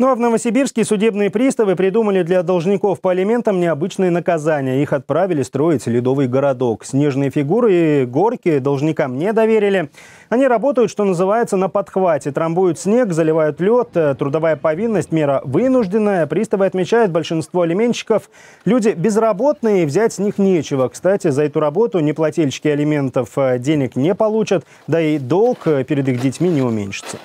Ну а в Новосибирске судебные приставы придумали для должников по алиментам необычные наказания. Их отправили строить ледовый городок. Снежные фигуры и горки должникам не доверили. Они работают, что называется, на подхвате. Трамбуют снег, заливают лед. Трудовая повинность – мера вынужденная. Приставы отмечают большинство алименщиков. Люди безработные, взять с них нечего. Кстати, за эту работу неплательщики алиментов э, денег не получат, да и долг э, перед их детьми не уменьшится.